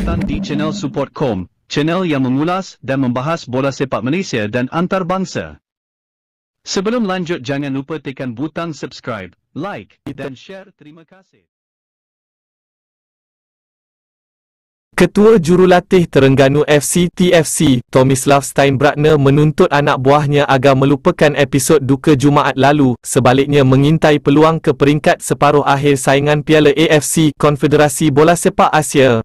Jabatan di channel support.com, channel yang mengulas dan membahas bola sepak Malaysia dan antarabangsa. Sebelum lanjut jangan lupa tekan butang subscribe, like dan share. Terima kasih. Ketua Jurulatih Terengganu FC TFC, Tomislav Steinbratner menuntut anak buahnya agar melupakan episod duka Jumaat lalu, sebaliknya mengintai peluang ke peringkat separuh akhir saingan Piala AFC Konfederasi Bola Sepak Asia.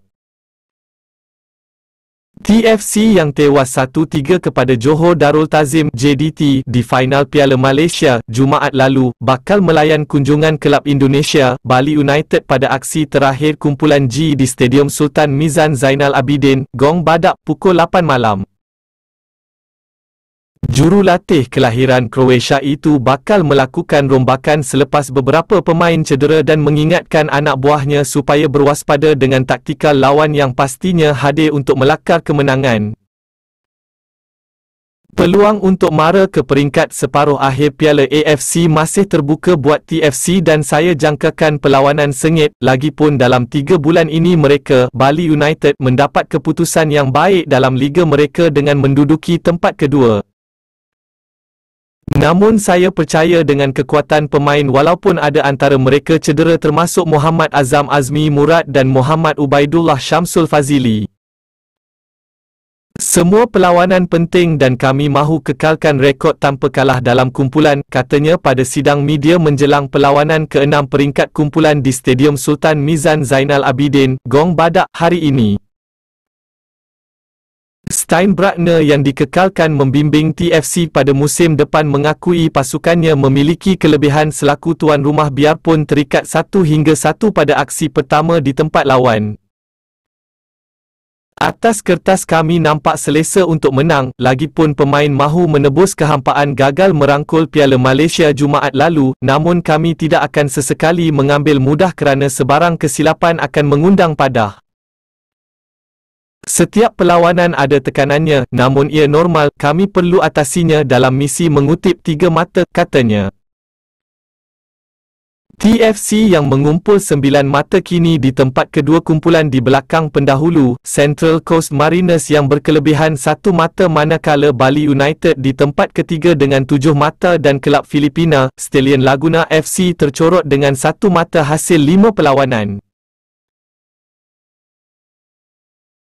TFC yang tewas 1-3 kepada Johor Darul Tazim JDT di final Piala Malaysia Jumaat lalu bakal melayan kunjungan kelab Indonesia Bali United pada aksi terakhir kumpulan G di Stadium Sultan Mizan Zainal Abidin Gong Badak pukul 8 malam. Jurulatih kelahiran Croatia itu bakal melakukan rombakan selepas beberapa pemain cedera dan mengingatkan anak buahnya supaya berwaspada dengan taktikal lawan yang pastinya hadir untuk melakar kemenangan. Peluang untuk mara ke peringkat separuh akhir Piala AFC masih terbuka buat TFC dan saya jangkakan perlawanan sengit lagipun dalam 3 bulan ini mereka Bali United mendapat keputusan yang baik dalam liga mereka dengan menduduki tempat kedua. Namun saya percaya dengan kekuatan pemain walaupun ada antara mereka cedera termasuk Muhammad Azam Azmi Murad dan Muhammad Ubaidullah Syamsul Fazili. Semua perlawanan penting dan kami mahu kekalkan rekod tanpa kalah dalam kumpulan, katanya pada sidang media menjelang perlawanan keenam peringkat kumpulan di Stadium Sultan Mizan Zainal Abidin, Gong Badak, hari ini. Steinbrückner yang dikekalkan membimbing TFC pada musim depan mengakui pasukannya memiliki kelebihan selaku tuan rumah biarpun terikat satu hingga satu pada aksi pertama di tempat lawan. Atas kertas kami nampak selesa untuk menang, lagipun pemain mahu menebus kehampaan gagal merangkul Piala Malaysia Jumaat lalu, namun kami tidak akan sesekali mengambil mudah kerana sebarang kesilapan akan mengundang padah. Setiap perlawanan ada tekanannya, namun ia normal, kami perlu atasinya dalam misi mengutip tiga mata, katanya. TFC yang mengumpul sembilan mata kini di tempat kedua kumpulan di belakang pendahulu, Central Coast Mariners yang berkelebihan satu mata manakala Bali United di tempat ketiga dengan tujuh mata dan Kelab Filipina, Stallion Laguna FC tercorot dengan satu mata hasil lima perlawanan.